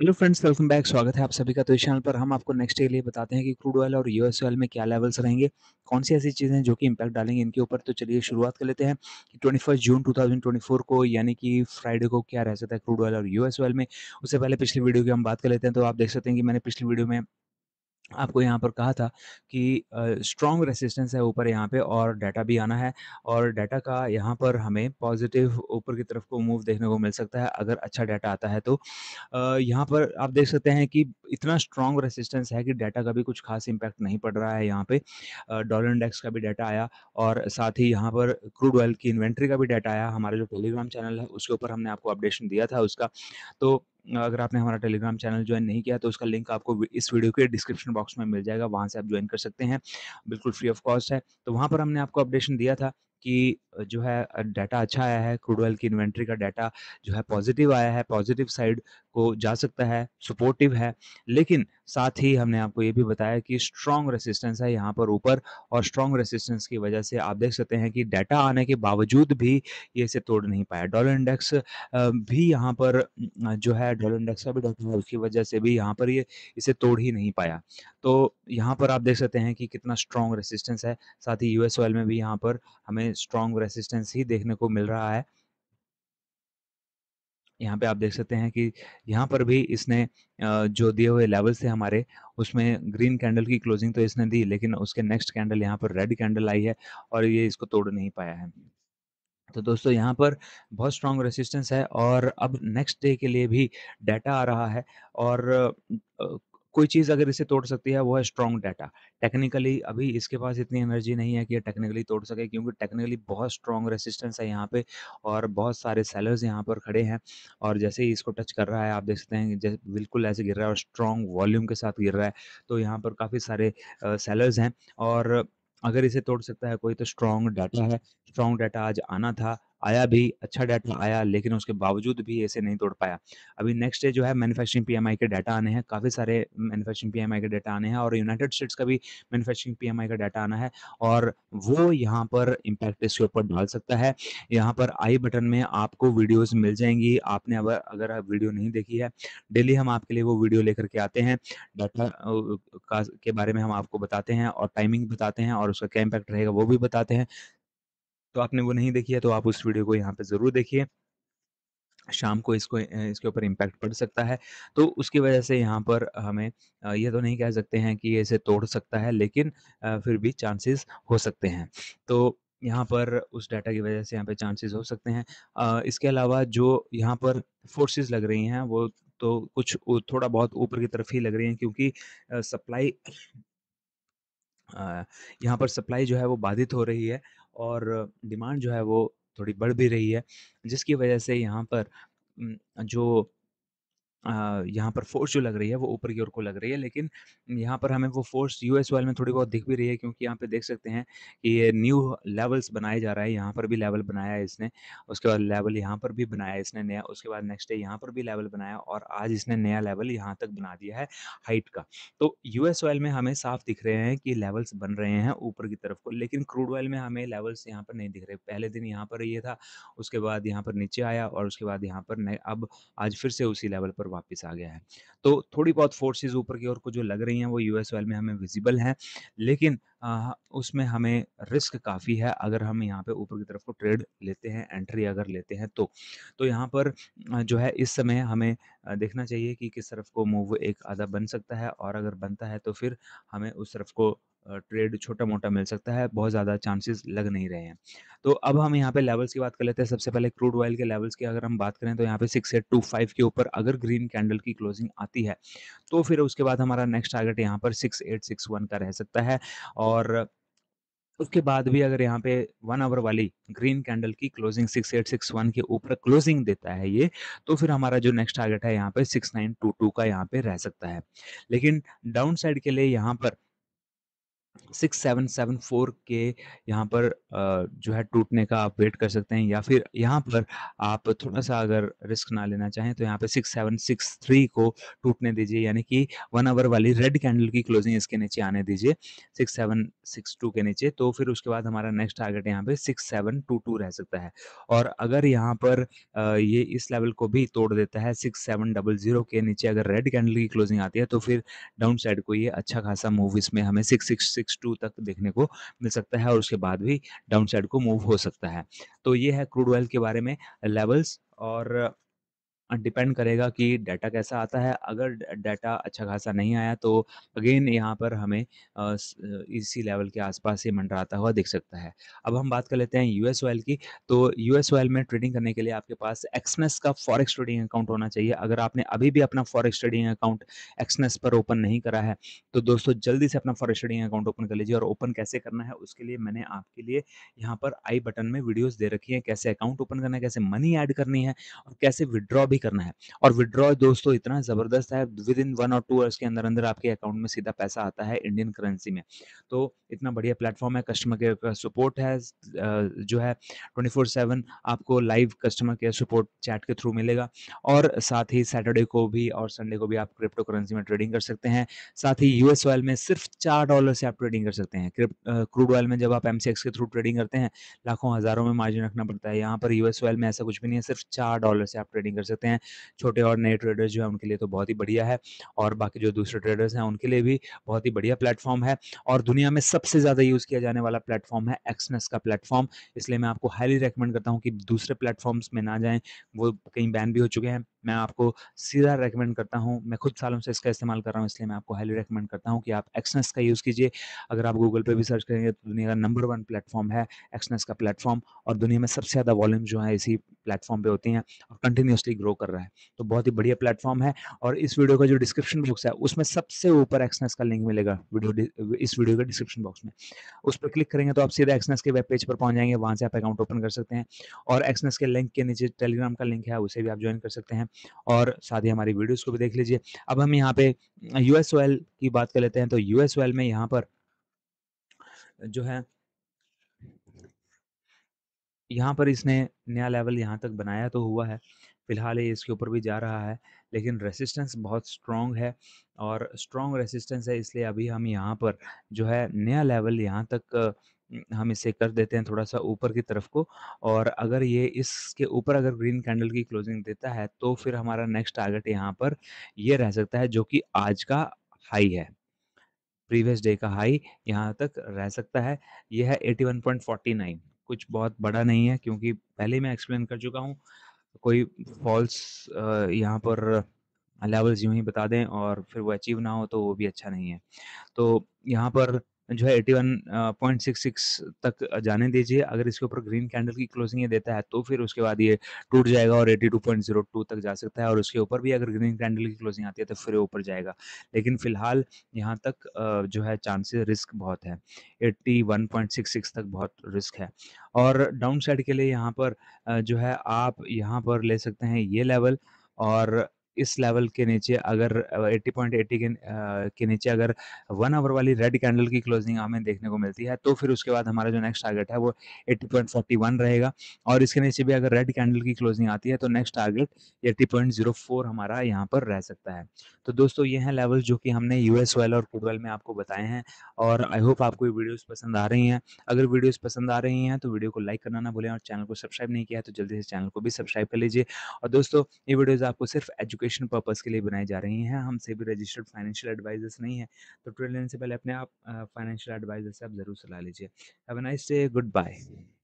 Hello friends welcome back स्वागत है आप सभी का तो इस चैनल पर हम आपको नेक्स्ट डे लिए बताते हैं कि क्रूड ऑयल और यूएस ऑयल में क्या लेवल्स रहेंगे कौन सी ऐसी चीज़ें जो कि इंपैक्ट डालेंगे इनके ऊपर तो चलिए शुरुआत कर लेते हैं कि ट्वेंटी जून 2024 को यानी कि फ्राइडे को क्या रह सकता है क्रूड ऑयल और यूएस ऑयल में उससे पहले पिछली वीडियो की हम बात कर लेते हैं तो आप देख सकते हैं कि मैंने पिछली वीडियो में आपको यहाँ पर कहा था कि स्ट्रॉन्ग रेसिस्टेंस है ऊपर यहाँ पे और डाटा भी आना है और डाटा का यहाँ पर हमें पॉजिटिव ऊपर की तरफ को मूव देखने को मिल सकता है अगर अच्छा डाटा आता है तो uh, यहाँ पर आप देख सकते हैं कि इतना स्ट्रॉन्ग रेसिस्टेंस है कि डाटा का भी कुछ खास इम्पैक्ट नहीं पड़ रहा है यहाँ पे डॉलर इंडेक्स का भी डाटा आया और साथ ही यहाँ पर क्रूड ऑयल की इन्वेंट्री का भी डाटा आया हमारा जो टेलीग्राम चैनल है उसके ऊपर हमने आपको अपडेशन दिया था उसका तो अगर आपने हमारा टेलीग्राम चैनल ज्वाइन नहीं किया तो उसका लिंक आपको इस वीडियो के डिस्क्रिप्शन बॉक्स में मिल जाएगा वहाँ से आप ज्वाइन कर सकते हैं बिल्कुल फ्री ऑफ कॉस्ट है तो वहाँ पर हमने आपको अपडेशन दिया था कि जो है डाटा अच्छा आया है क्रूड ऑयल की इन्वेंट्री का डाटा जो है पॉजिटिव आया है पॉजिटिव साइड को जा सकता है सपोर्टिव है लेकिन साथ ही हमने आपको ये भी बताया कि स्ट्रॉन्ग रेसिस्टेंस है यहाँ पर ऊपर और स्ट्रॉन्ग रेसिस्टेंस की वजह से आप देख सकते हैं कि डाटा आने के बावजूद भी ये इसे तोड़ नहीं पाया डॉलर इंडेक्स भी यहाँ पर जो है डॉलर इंडेक्स का भी डॉक्टर है उसकी वजह से भी यहाँ पर ये इसे तोड़ ही नहीं पाया तो यहाँ पर आप देख सकते हैं कि कितना स्ट्रॉन्ग रेसिस्टेंस है साथ ही यूएस ऑयल में भी यहाँ पर हमें स्ट्रॉन्ग रेसिस्टेंस ही देखने को मिल रहा है यहाँ पे आप देख सकते हैं कि यहाँ पर भी इसने जो दिए हुए लेवल्स थे हमारे उसमें ग्रीन कैंडल की क्लोजिंग तो इसने दी लेकिन उसके नेक्स्ट कैंडल यहाँ पर रेड कैंडल आई है और ये इसको तोड़ नहीं पाया है तो दोस्तों यहाँ पर बहुत स्ट्रांग रेसिस्टेंस है और अब नेक्स्ट डे के लिए भी डाटा आ रहा है और कोई चीज़ अगर इसे तोड़ सकती है वो है स्ट्रॉन्ग डाटा टेक्निकली अभी इसके पास इतनी एनर्जी नहीं है कि टेक्निकली तोड़ सके क्योंकि टेक्निकली बहुत स्ट्रॉन्ग रेसिस्टेंस है यहाँ पे और बहुत सारे सेलर्स यहाँ पर खड़े हैं और जैसे ही इसको टच कर रहा है आप देख सकते हैं बिल्कुल ऐसे गिर रहा है और स्ट्रॉन्ग वॉल्यूम के साथ गिर रहा है तो यहाँ पर काफ़ी सारे सेलर्स हैं और अगर इसे तोड़ सकता है कोई तो स्ट्रॉन्ग डाटा हाँ, है स्ट्रॉन्ग हाँ। डाटा आज आना था आया भी अच्छा डाटा आया लेकिन उसके बावजूद भी ऐसे नहीं तोड़ पाया अभी नेक्स्ट डे जो है मैनुफैक्चरिंग पी के डाटा आने हैं काफ़ी सारे मैनुफैक्चरिंग पी के डाटा आने हैं और यूनाइटेड स्टेट्स का भी मैनुफैक्चरिंग पी का डाटा आना है और वो यहाँ पर इम्पैक्ट इसके ऊपर डाल सकता है यहाँ पर आई बटन में आपको वीडियोज़ मिल जाएंगी आपने अगर अगर आप वीडियो नहीं देखी है डेली हम आपके लिए वो वीडियो लेकर के आते हैं डाटा का के बारे में हम आपको बताते हैं और टाइमिंग बताते हैं और उसका क्या इम्पैक्ट रहेगा वो भी बताते हैं तो आपने वो नहीं देखी है तो आप उस वीडियो को यहाँ पे ज़रूर देखिए शाम को इसको इसके ऊपर इम्पैक्ट पड़ सकता है तो उसकी वजह से यहाँ पर हमें ये तो नहीं कह सकते हैं कि ये इसे तोड़ सकता है लेकिन फिर भी चांसेस हो सकते हैं तो यहाँ पर उस डाटा की वजह से यहाँ पे चांसेस हो सकते हैं इसके अलावा जो यहाँ पर फोर्सेस लग रही हैं वो तो कुछ थोड़ा बहुत ऊपर की तरफ ही लग रही हैं क्योंकि सप्लाई यहाँ पर सप्लाई जो है वो बाधित हो रही है और डिमांड जो है वो थोड़ी बढ़ भी रही है जिसकी वजह से यहाँ पर जो यहाँ पर फोर्स जो लग रही है वो ऊपर की ओर को लग रही है लेकिन यहाँ पर हमें वो फोर्स यूएस वाले में थोड़ी बहुत दिख भी रही है क्योंकि यहाँ पे देख सकते हैं कि ये न्यू लेवल्स बनाए जा रहा है यहाँ पर भी लेवल बनाया है इसने उसके बाद लेवल यहाँ पर भी बनाया है इसने नया उसके बाद नेक्स्ट डे यहाँ पर भी लेवल बनाया और आज इसने नया लेवल यहाँ तक बना दिया है हाइट का तो यूएस ऑयल में हमें साफ दिख रहे हैं कि लेवल्स बन रहे हैं ऊपर की तरफ को लेकिन क्रूड ऑयल में हमें लेवल्स यहाँ पर नहीं दिख रहे पहले दिन यहाँ पर ये था उसके बाद यहाँ पर नीचे आया और उसके बाद यहाँ पर अब आज फिर से उसी लेवल पर वापस आ गया है तो थोड़ी बहुत फोर्सेज ऊपर की ओर को जो लग रही हैं वो यूएस ऑयल में हमें विजिबल हैं लेकिन आ, उसमें हमें रिस्क काफ़ी है अगर हम यहाँ पे ऊपर की तरफ को ट्रेड लेते हैं एंट्री अगर लेते हैं तो तो यहाँ पर जो है इस समय हमें देखना चाहिए कि किस तरफ को मूव एक आधा बन सकता है और अगर बनता है तो फिर हमें उस तरफ को ट्रेड छोटा मोटा मिल सकता है बहुत ज़्यादा चांसेस लग नहीं रहे हैं तो अब हम यहाँ पे लेवल्स की बात कर लेते हैं सबसे पहले क्रूड ऑयल के लेवल्स की अगर हम बात करें तो यहाँ पे सिक्स एट टू फाइव के ऊपर अगर ग्रीन कैंडल की क्लोजिंग आती है तो फिर उसके बाद हमारा नेक्स्ट टारगेट यहाँ पर सिक्स एट सिक्स वन का रह सकता है और उसके बाद भी अगर यहाँ पे वन आवर वाली ग्रीन कैंडल की closing six eight six one के ऊपर क्लोजिंग देता है ये तो फिर हमारा जो नेक्स्ट टारगेट है यहाँ पे सिक्स नाइन टू टू का यहाँ पे रह सकता है लेकिन डाउन साइड के लिए यहाँ पर सिक्स सेवन सेवन फोर के यहाँ पर जो है टूटने का आप वेट कर सकते हैं या फिर यहाँ पर आप थोड़ा सा अगर रिस्क ना लेना चाहें तो यहाँ पे सिक्स सेवन सिक्स थ्री को टूटने दीजिए यानी कि वन आवर वाली रेड कैंडल की क्लोजिंग इसके नीचे आने दीजिए सिक्स सेवन सिक्स टू के नीचे तो फिर उसके बाद हमारा नेक्स्ट टारगेट यहाँ पे सिक्स सेवन टू टू रह सकता है और अगर यहाँ पर ये इस लेवल को भी तोड़ देता है सिक्स सेवन डबल जीरो के नीचे अगर रेड कैंडल की क्लोजिंग आती है तो फिर डाउन साइड को ये अच्छा खासा मूव इसमें हमें six six six six two तक देखने को मिल सकता है और उसके बाद भी डाउन साइड को मूव हो सकता है तो ये है क्रूड ऑयल के बारे में लेवल्स और डिपेंड करेगा कि डाटा कैसा आता है अगर डाटा अच्छा खासा नहीं आया तो अगेन यहाँ पर हमें इसी लेवल के आसपास ही मंडराता हुआ दिख सकता है अब हम बात कर लेते हैं यूएस ऑयल की तो यूएस ऑयल में ट्रेडिंग करने के लिए आपके पास एक्सनेस का फॉरेक्स ट्रेडिंग अकाउंट होना चाहिए अगर आपने अभी भी अपना फॉरेक्स ट्रेडिंग अकाउंट एक्सनेस पर ओपन नहीं करा है तो दोस्तों जल्दी से अपना फॉरेक्स ट्रेडिंग अकाउंट ओपन कर लीजिए और ओपन कैसे करना है उसके लिए मैंने आपके लिए यहाँ पर आई बटन में वीडियोज़ दे रखी है कैसे अकाउंट ओपन करना है कैसे मनी ऐड करनी है और कैसे विड्रॉ भी करना है और विड्रॉ दोस्तों इतना ज़बरदस्त है विद इन वन और टू अवर्स के अंदर अंदर आपके अकाउंट में सीधा पैसा आता है इंडियन करेंसी में तो इतना बढ़िया प्लेटफॉर्म है कस्टमर केयर का सपोर्ट है जो है ट्वेंटी फोर सेवन आपको live customer care support chat के थ्रू मिलेगा और साथ ही सैटरडे को भी और संडे को भी आप क्रिप्टो करेंसी में ट्रेडिंग कर सकते हैं साथ ही यूएस ऑयल में सिर्फ चार डॉलर से आप ट्रेडिंग कर सकते हैं क्रूड ऑयल में जब आप एमसीएक्स के थ्रू ट्रेडिंग करते हैं लाखों हज़ारों में मार्जिन रखना पड़ता है यहाँ पर यूएस ऑयल में ऐसा कुछ भी नहीं है सिर्फ चार डॉलर से आप ट्रेडिंग कर सकते हैं हैं छोटे और नए ट्रेडर्स जो है उनके लिए तो बहुत ही बढ़िया है और बाकी जो दूसरे ट्रेडर्स हैं उनके लिए भी बहुत ही बढ़िया प्लेटफॉर्म है और दुनिया में सबसे ज़्यादा यूज़ किया जाने वाला प्लेटफॉर्म है एक्सनेस का प्लेटफॉर्म इसलिए मैं आपको हाईली रिकमेंड करता हूँ कि दूसरे प्लेटफॉर्म्स में ना जाएँ वो कहीं बैन भी हो चुके हैं मैं आपको सीधा रेकमेंड करता हूँ मैं खुद सालों से इसका इस्तेमाल कर रहा हूँ इसलिए मैं आपको हाईली रेकमेंड करता हूँ कि आप एक्सनेस का यूज़ कीजिए अगर आप गूगल पे भी सर्च करेंगे तो दुनिया का नंबर वन प्लेटफॉर्म है एक्सनेस का प्लेटफॉर्म और दुनिया में सबसे ज़्यादा वॉल्यूम जो है इसी प्लेटफॉर्म पे होते हैं और कंटिन्यूसली ग्रो कर रहा है तो बहुत ही बढ़िया प्लेटफॉर्म है और इस वीडियो का जो डिस्क्रिप्शन बॉक्स है उसमें सबसे ऊपर एक्सनेस का लिंक मिलेगा वीडियो इस वीडियो के डिस्क्रिप्शन बॉक्स में उस पर क्लिक करेंगे तो आप सीधे एक्सनेस के वेब पेज पर पहुंच जाएंगे वहां से आप अकाउंट ओपन कर सकते हैं और एक्सनेस के लिंक के नीचे टेलीग्राम का लिंक है उसे भी आप ज्वाइन कर सकते हैं और साथ ही हमारी वीडियोज़ को भी देख लीजिए अब हम यहाँ पे यू की बात कर लेते हैं तो यू में यहाँ पर जो है यहाँ पर इसने नया लेवल यहाँ तक बनाया तो हुआ है फिलहाल ये इसके ऊपर भी जा रहा है लेकिन रेसिस्टेंस बहुत स्ट्रॉन्ग है और स्ट्रॉन्ग रेसिस्टेंस है इसलिए अभी हम यहाँ पर जो है नया लेवल यहाँ तक हम इसे कर देते हैं थोड़ा सा ऊपर की तरफ को और अगर ये इसके ऊपर अगर ग्रीन कैंडल की क्लोजिंग देता है तो फिर हमारा नेक्स्ट टारगेट यहाँ पर ये रह सकता है जो कि आज का हाई है प्रीवियस डे का हाई यहाँ तक रह सकता है यह है एटी कुछ बहुत बड़ा नहीं है क्योंकि पहले मैं एक्सप्लेन कर चुका हूँ कोई फॉल्स यहाँ पर लेवल्स यूँ ही बता दें और फिर वो अचीव ना हो तो वो भी अच्छा नहीं है तो यहाँ पर जो है eighty one point six six तक जाने दीजिए अगर इसके ऊपर ग्रीन कैंडल की क्लोजिंग ये देता है तो फिर उसके बाद ये टूट जाएगा और टू पॉइंट जीरो टू तक जा सकता है और उसके ऊपर भी अगर ग्रीन कैंडल की क्लोजिंग आती है तो फिर ऊपर जाएगा लेकिन फिलहाल यहाँ तक जो है चांसेस रिस्क बहुत है वन पॉइंट सिक्स सिक्स तक बहुत रिस्क है और डाउन साइड के लिए यहाँ पर जो है आप यहाँ पर ले सकते हैं ये लेवल और इस लेवल के नीचे अगर 80.80 के के नीचे अगर वन आवर वाली रेड कैंडल की क्लोजिंग हमें देखने को मिलती है तो फिर उसके बाद हमारा जो नेक्स्ट टारगेट है वो 80.41 रहेगा और इसके नीचे भी अगर रेड कैंडल की क्लोजिंग आती है तो नेक्स्ट टारगेट 80.04 हमारा यहाँ पर रह सकता है तो दोस्तों ये हैं लेवल जो कि हमने यूएस वेल और कुडवेल में आपको बताए हैं और आई होप आपको ये वीडियोज़ पसंद आ रही हैं अगर वीडियोज़ पसंद आ रही हैं तो वीडियो को लाइक करना ना भूलें और चैनल को सब्सक्राइब नहीं किया तो जल्दी से चैनल को भी सब्सक्राइब कर लीजिए और दोस्तों ये वीडियोज़ आपको सिर्फ एजुकेशन एजुकेशन पर्पज़ के लिए बनाई जा रही हैं हम सभी रजिस्टर्ड फाइनेंशियल एडवाइजर्स नहीं है तो ट्रेड लेने से पहले अपने आप फाइनेंशियल एडवाइजर से आप ज़रूर सलाह लीजिए have a nice day good bye